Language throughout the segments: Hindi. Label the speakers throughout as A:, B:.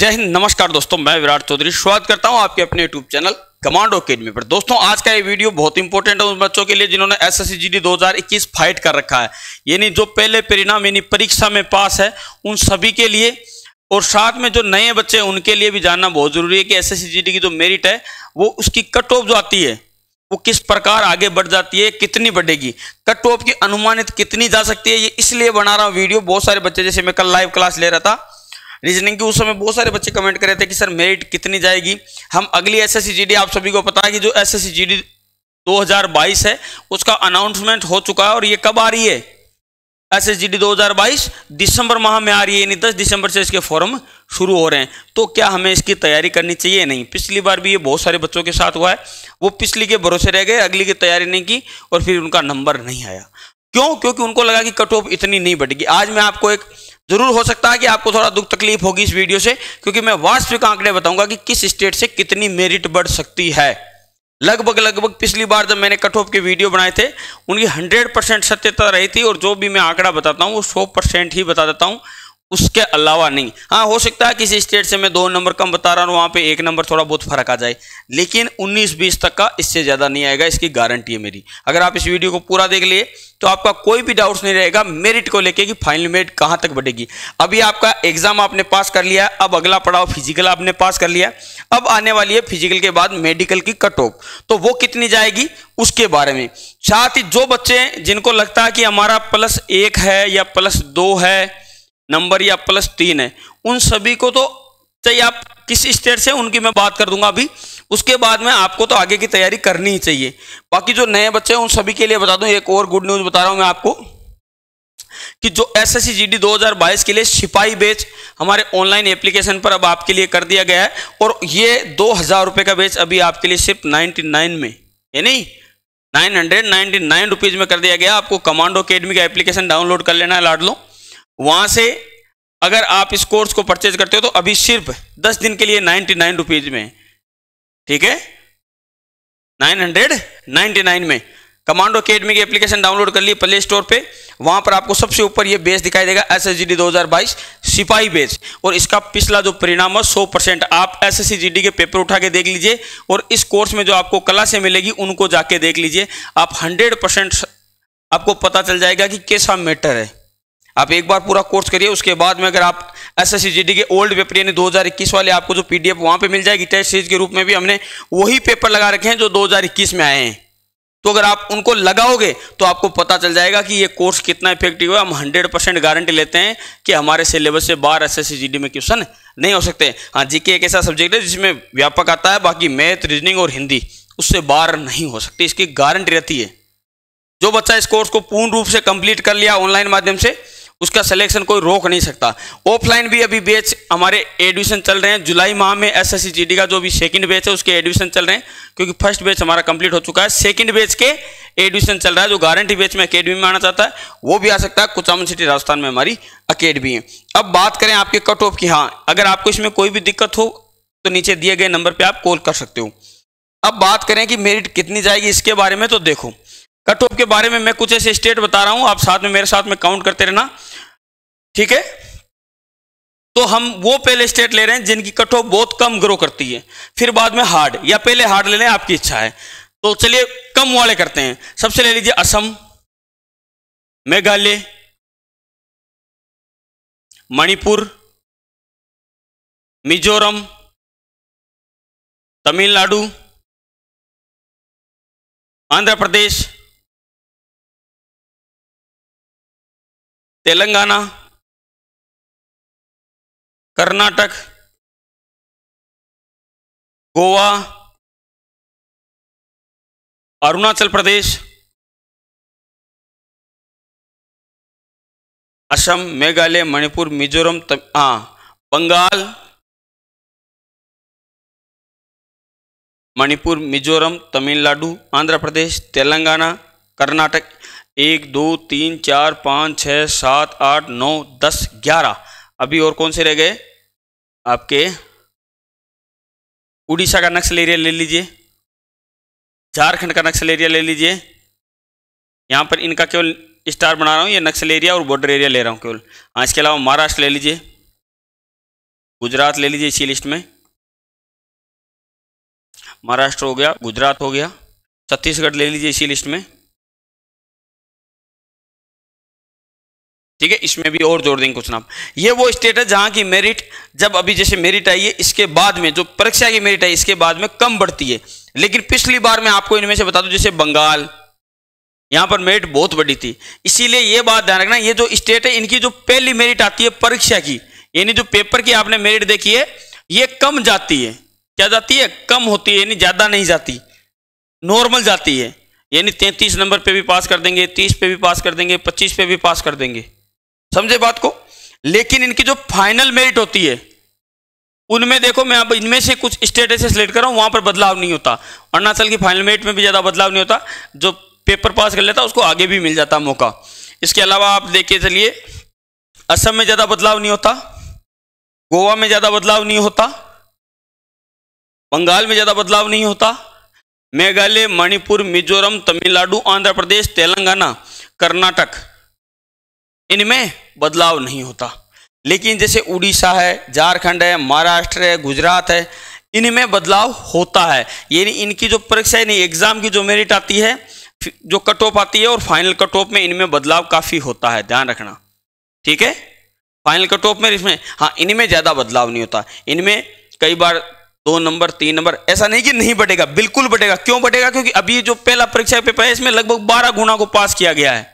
A: जय हिंद नमस्कार दोस्तों मैं विराट चौधरी स्वागत करता हूं आपके अपने यूट्यूब चैनल कमांडो अकेडमी पर दोस्तों आज का ये वीडियो बहुत इंपॉर्टेंट है उन बच्चों के लिए जिन्होंने एस एस 2021 फाइट कर रखा है यानी जो पहले परिणाम यानी परीक्षा में पास है उन सभी के लिए और साथ में जो नए बच्चे हैं उनके लिए भी जानना बहुत जरूरी है कि एस एस की जो मेरिट है वो उसकी कट ऑफ जो आती है वो किस प्रकार आगे बढ़ जाती है कितनी बढ़ेगी कट ऑफ की अनुमानित कितनी जा सकती है ये इसलिए बना रहा हूँ वीडियो बहुत सारे बच्चे जैसे मैं कल लाइव क्लास ले रहा था रीजनिंग के उस समय बहुत सारे बच्चे कमेंट कर रहे थे कि सर मेरिट कितनी जाएगी हम अगली एस एस आप सभी को पता है कि जो एस एस 2022 है उसका अनाउंसमेंट हो चुका है और ये कब आ रही है एस एस 2022 दिसंबर माह में आ रही है यानी 10 दिसंबर से इसके फॉर्म शुरू हो रहे हैं तो क्या हमें इसकी तैयारी करनी चाहिए नहीं पिछली बार भी ये बहुत सारे बच्चों के साथ हुआ है वो पिछली के भरोसे रह गए अगली की तैयारी नहीं की और फिर उनका नंबर नहीं आया क्यों क्योंकि उनको लगा कि कट ऑफ इतनी नहीं बढ़ेगी आज मैं आपको एक जरूर हो सकता है कि आपको थोड़ा दुख तकलीफ होगी इस वीडियो से क्योंकि मैं वास्तविक आंकड़े बताऊंगा कि किस स्टेट से कितनी मेरिट बढ़ सकती है लगभग लगभग पिछली बार जब मैंने कट ऑफ के वीडियो बनाए थे उनकी 100 परसेंट सत्यता रही थी और जो भी मैं आंकड़ा बताता हूँ वो 100 परसेंट ही बता देता हूँ उसके अलावा नहीं हाँ हो सकता है किसी स्टेट से मैं दो नंबर कम बता रहा हूँ वहाँ पे एक नंबर थोड़ा बहुत फर्क आ जाए लेकिन 19-20 तक का इससे ज़्यादा नहीं आएगा इसकी गारंटी है मेरी अगर आप इस वीडियो को पूरा देख लिए तो आपका कोई भी डाउट्स नहीं रहेगा मेरिट को लेके कि फाइनल मेरिट कहाँ तक बढ़ेगी अभी आपका एग्जाम आपने पास कर लिया अब अगला पड़ाव फिजिकल आपने पास कर लिया अब आने वाली है फिजिकल के बाद मेडिकल की कट ऑफ तो वो कितनी जाएगी उसके बारे में साथ ही जो बच्चे जिनको लगता है कि हमारा प्लस एक है या प्लस दो है नंबर या प्लस तीन है उन सभी को तो चाहिए आप किस स्टेट से उनकी मैं बात कर दूंगा अभी उसके बाद में आपको तो आगे की तैयारी करनी ही चाहिए बाकी जो नए बच्चे हैं उन सभी के लिए बता दूं एक और गुड न्यूज़ बता रहा हूं मैं आपको कि जो एस एस जी डी के लिए सिपाही बेच हमारे ऑनलाइन एप्लीकेशन पर अब आपके लिए कर दिया गया है और ये दो हज़ार का बेच अभी आपके लिए सिर्फ नाइनटी नाइन में नहीं nine hundred ninety nine rupees में कर दिया गया आपको कमांडो अकेडमी का एप्लीकेशन डाउनलोड कर लेना है लाड लो वहां से अगर आप इस कोर्स को परचेज करते हो तो अभी सिर्फ दस दिन के लिए नाइनटी नाइन रुपीज में ठीक है नाइन हंड्रेड नाइनटी नाइन में कमांडो अकेडमी की एप्लीकेशन डाउनलोड कर ली प्ले स्टोर पे वहां पर आपको सबसे ऊपर ये बेस दिखाई देगा एस एस जी डी दो हजार बाईस सिपाही बेस और इसका पिछला जो परिणाम है सौ परसेंट आप एस एस जी डी के पेपर उठा के देख लीजिए और इस कोर्स में जो आपको कला से मिलेगी उनको जाके देख लीजिए आप हंड्रेड परसेंट आपको पता चल जाएगा कि कैसा मैटर है आप एक बार पूरा कोर्स करिए उसके बाद में अगर आप एस एस के ओल्ड पेपर यानी 2021 वाले आपको जो पीडीएफ वहां पे मिल जाएगी टेस्ट सीरीज के रूप में भी हमने वही पेपर लगा रखे हैं जो 2021 में आए हैं तो अगर आप उनको लगाओगे तो आपको पता चल जाएगा कि ये कोर्स कितना इफेक्टिव है हम 100 परसेंट गारंटी लेते हैं कि हमारे सिलेबस से बाहर एस एस में क्वेश्चन नहीं हो सकते हाँ जीके एक ऐसा सब्जेक्ट है जिसमें व्यापक आता है बाकी मैथ रीजनिंग और हिंदी उससे बाहर नहीं हो सकती इसकी गारंटी रहती है जो बच्चा इस कोर्स को पूर्ण रूप से कंप्लीट कर लिया ऑनलाइन माध्यम से उसका सिलेक्शन कोई रोक नहीं सकता ऑफलाइन भी अभी बैच हमारे एडमिशन चल रहे हैं जुलाई माह में एस एस का जो भी सेकंड बैच है उसके एडमिशन चल रहे हैं क्योंकि फर्स्ट बैच हमारा कंप्लीट हो चुका है सेकंड बैच के एडमिशन चल रहा है जो गारंटी बैच में अकेडमी में आना चाहता है वो भी आ सकता है कुचामन सिटी राजस्थान में हमारी अकेडमी है अब बात करें आपके कट ऑफ की हाँ अगर आपको इसमें कोई भी दिक्कत हो तो नीचे दिए गए नंबर पर आप कॉल कर सकते हो अब बात करें कि मेरिट कितनी जाएगी इसके बारे में तो देखो कट ऑफ के बारे में मैं कुछ ऐसे स्टेट बता रहा हूं आप साथ में मेरे साथ में काउंट करते रहना ठीक है तो हम वो पहले स्टेट ले रहे हैं जिनकी कट ऑफ बहुत कम ग्रो करती है फिर बाद में हार्ड या पहले हार्ड लेने आपकी इच्छा है तो चलिए कम वाले करते हैं सबसे ले लीजिए असम मेघालय मणिपुर मिजोरम तमिलनाडु आंध्र प्रदेश तेलंगाना कर्नाटक गोवा अरुणाचल प्रदेश असम मेघालय मणिपुर मिजोरम हाँ बंगाल मणिपुर मिजोरम तमिलनाडु आंध्र प्रदेश तेलंगाना कर्नाटक एक दो तीन चार पाँच छः सात आठ नौ दस ग्यारह अभी और कौन से रह गए आपके उड़ीसा का नक्सल एरिया ले लीजिए झारखंड का नक्सल एरिया ले लीजिए यहाँ पर इनका केवल स्टार बना रहा हूँ ये नक्सल एरिया और बॉर्डर एरिया ले रहा हूँ केवल हाँ इसके अलावा महाराष्ट्र ले लीजिए गुजरात ले लीजिए इसी लिस्ट में महाराष्ट्र हो गया गुजरात हो गया छत्तीसगढ़ ले लीजिए इसी लिस्ट में ठीक है इसमें भी और जोड़ देंगे कुछ नाम ये वो स्टेट है जहाँ की मेरिट जब अभी जैसे मेरिट आई है इसके बाद में जो परीक्षा की मेरिट आई इसके बाद में कम बढ़ती है लेकिन पिछली बार मैं आपको इनमें से बता दूं जैसे बंगाल यहाँ पर मेरिट बहुत बड़ी थी इसीलिए ये बात ध्यान रखना ये जो स्टेट है इनकी जो पहली मेरिट आती है परीक्षा की यानी जो पेपर की आपने मेरिट देखी है ये कम जाती है क्या जाती है कम होती है यानी ज़्यादा नहीं जाती नॉर्मल जाती है यानी तैंतीस नंबर पे भी पास कर देंगे तीस पे भी पास कर देंगे पच्चीस पे भी पास कर देंगे समझे बात को लेकिन इनकी जो फाइनल मेरिट होती है उनमें देखो मैं अब इनमें से कुछ स्टेटस लेट कर रहा हूँ वहाँ पर बदलाव नहीं होता अरुणाचल की फाइनल मेरिट में भी ज़्यादा बदलाव नहीं होता जो पेपर पास कर लेता उसको आगे भी मिल जाता मौका इसके अलावा आप देखिए चलिए असम में ज़्यादा बदलाव नहीं होता गोवा में ज़्यादा बदलाव नहीं होता बंगाल में ज़्यादा बदलाव नहीं होता मेघालय मणिपुर मिजोरम तमिलनाडु आंध्र प्रदेश तेलंगाना कर्नाटक इनमें बदलाव नहीं होता लेकिन जैसे उड़ीसा है झारखंड है महाराष्ट्र है गुजरात है इनमें बदलाव होता है यानी इनकी जो परीक्षा यानी एग्जाम की जो मेरिट आती है जो कट ऑफ आती है और फाइनल कट ऑफ में इनमें बदलाव काफ़ी होता है ध्यान रखना ठीक है फाइनल कट ऑफ में इसमें हाँ इनमें ज़्यादा बदलाव नहीं होता इनमें कई बार दो नंबर तीन नंबर ऐसा नहीं कि नहीं बढ़ेगा बिल्कुल बढ़ेगा क्यों बढ़ेगा क्योंकि अभी जो पहला परीक्षा पेपर है इसमें लगभग बारह गुना को पास किया गया है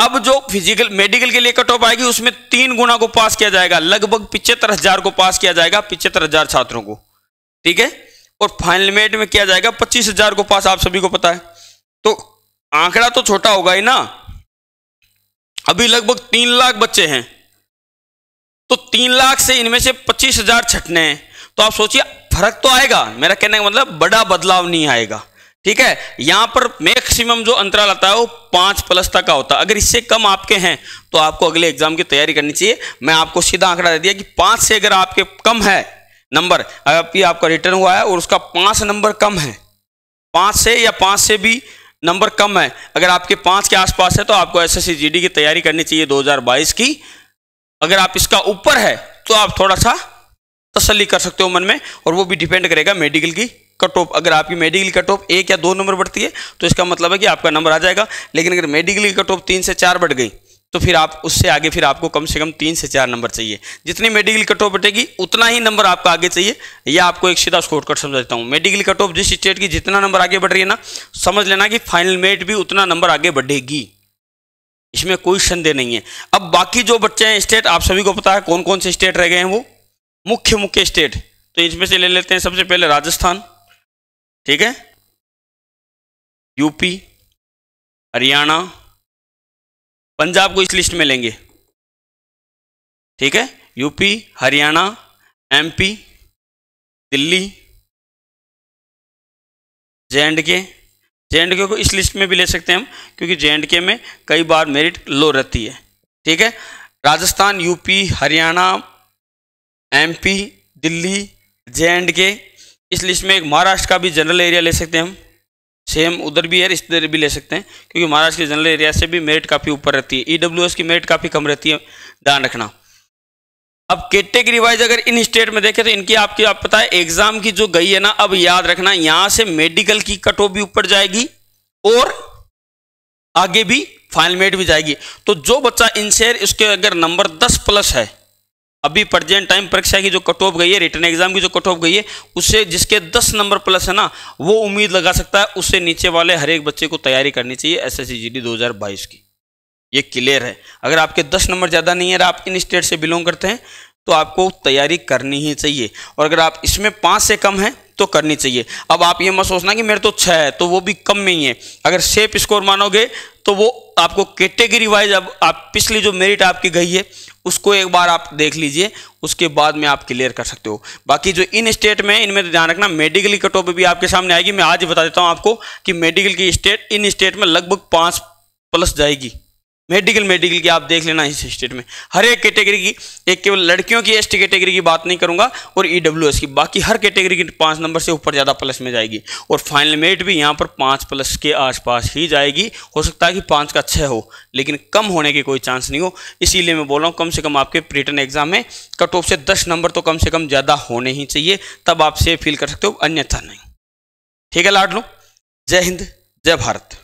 A: अब जो फिजिकल मेडिकल के लिए कट ऑफ आएगी उसमें तीन गुना को पास किया जाएगा लगभग पिछहत्तर हजार को पास किया जाएगा पिछहत्तर हजार छात्रों को ठीक है और फाइनल मेट में किया जाएगा पच्चीस हजार को पास आप सभी को पता है तो आंकड़ा तो छोटा होगा ही ना अभी लगभग तीन लाख बच्चे हैं तो तीन लाख से इनमें से पच्चीस हजार छटने हैं तो आप सोचिए फर्क तो आएगा मेरा कहने का मतलब बड़ा बदलाव नहीं आएगा ठीक है यहां पर मैक्सिमम जो अंतराल आता है वो पांच प्लस तक का होता है अगर इससे कम आपके हैं तो आपको अगले एग्जाम की तैयारी करनी चाहिए मैं आपको सीधा आंकड़ा दे दिया कि पांच से अगर आपके कम है नंबर अभी आपका रिटर्न हुआ है और उसका पांच नंबर कम है पांच से या पांच से भी नंबर कम है अगर आपके पांच के आसपास है तो आपको एस एस की तैयारी करनी चाहिए दो की अगर आप इसका ऊपर है तो आप थोड़ा सा तसली कर सकते हो मन में और वो भी डिपेंड करेगा मेडिकल की कट ऑफ अगर आपकी मेडिकल कट ऑफ एक या दो नंबर बढ़ती है तो इसका मतलब है कि आपका नंबर आ जाएगा लेकिन अगर मेडिकल कट ऑफ तीन से चार बढ़ गई तो फिर आप उससे आगे फिर आपको कम से कम तीन से चार नंबर चाहिए जितनी मेडिकल कट ऑफ बटेगी उतना ही नंबर आपका आगे चाहिए या आपको एक सीधा शॉर्ट कट समझ देता हूँ मेडिकल कट ऑफ जिस स्टेट की जितना नंबर आगे बढ़ रही है ना समझ लेना कि फाइनल मेट भी उतना नंबर आगे बढ़ेगी इसमें कोई संदेह नहीं है अब बाकी जो बच्चे हैं स्टेट आप सभी को पता है कौन कौन से स्टेट रह गए हैं वो मुख्य मुख्य स्टेट तो इसमें से ले लेते हैं सबसे पहले राजस्थान ठीक है यूपी हरियाणा पंजाब को इस लिस्ट में लेंगे ठीक है UP Haryana MP Delhi J and K J and के को इस लिस्ट में भी ले सकते हैं हम क्योंकि जे एंड के में कई बार मेरिट लो रहती है ठीक है Rajasthan UP Haryana MP Delhi J and K इस लिस्ट में एक महाराष्ट्र का भी जनरल एरिया ले सकते हैं हम सेम उधर भी है इधर भी ले सकते हैं क्योंकि महाराष्ट्र के जनरल एरिया से भी मेरिट काफ़ी ऊपर रहती है ई e की मेरिट काफ़ी कम रहती है ध्यान रखना अब कैटेगरी वाइज अगर इन स्टेट में देखें तो इनकी आपकी आप पता है एग्जाम की जो गई है ना अब याद रखना यहां से मेडिकल की कट भी ऊपर जाएगी और आगे भी फाइनल मेट भी जाएगी तो जो बच्चा शेयर उसके अगर नंबर दस प्लस है अभी प्रजेंट टाइम परीक्षा की जो कट ऑफ गई है रिटर्न एग्जाम की जो कट ऑफ गई है उससे जिसके 10 नंबर प्लस है ना वो उम्मीद लगा सकता है उससे नीचे वाले हर एक बच्चे को तैयारी करनी चाहिए एस एस जीडी की ये क्लियर है अगर आपके 10 नंबर ज़्यादा नहीं है आप इन स्टेट से बिलोंग करते हैं तो आपको तैयारी करनी ही चाहिए और अगर आप इसमें पाँच से कम हैं तो करनी चाहिए अब आप ये मत सोचना कि मेरे तो छः है तो वो भी कम में ही है अगर सेफ स्कोर मानोगे तो वो आपको कैटेगरी वाइज अब आप पिछली जो मेरिट आपकी गई है उसको एक बार आप देख लीजिए उसके बाद में आप क्लियर कर सकते हो बाकी जो इन स्टेट में इनमें तो ध्यान रखना मेडिकल की ऑफ भी आपके सामने आएगी मैं आज ही बता देता हूँ आपको कि मेडिकल की स्टेट इन स्टेट में लगभग पाँच प्लस जाएगी मेडिकल मेडिकल की आप देख लेना इस स्टेट में हर एक कैटेगरी की एक केवल लड़कियों की एसटी कैटेगरी की बात नहीं करूंगा और ईडब्ल्यूएस e की बाकी हर कैटेगरी की पाँच नंबर से ऊपर ज़्यादा प्लस में जाएगी और फाइनल मेट भी यहाँ पर पाँच प्लस के आसपास ही जाएगी हो सकता है कि पाँच का छः हो लेकिन कम होने के कोई चांस नहीं हो इसीलिए मैं बोल रहा हूँ कम से कम आपके रिटर्न एग्जाम में कट ऑफ से दस नंबर तो कम से कम ज़्यादा होने ही चाहिए तब आप सेफ फील कर सकते हो अन्यथा नहीं ठीक है लाड लो जय हिंद जय भारत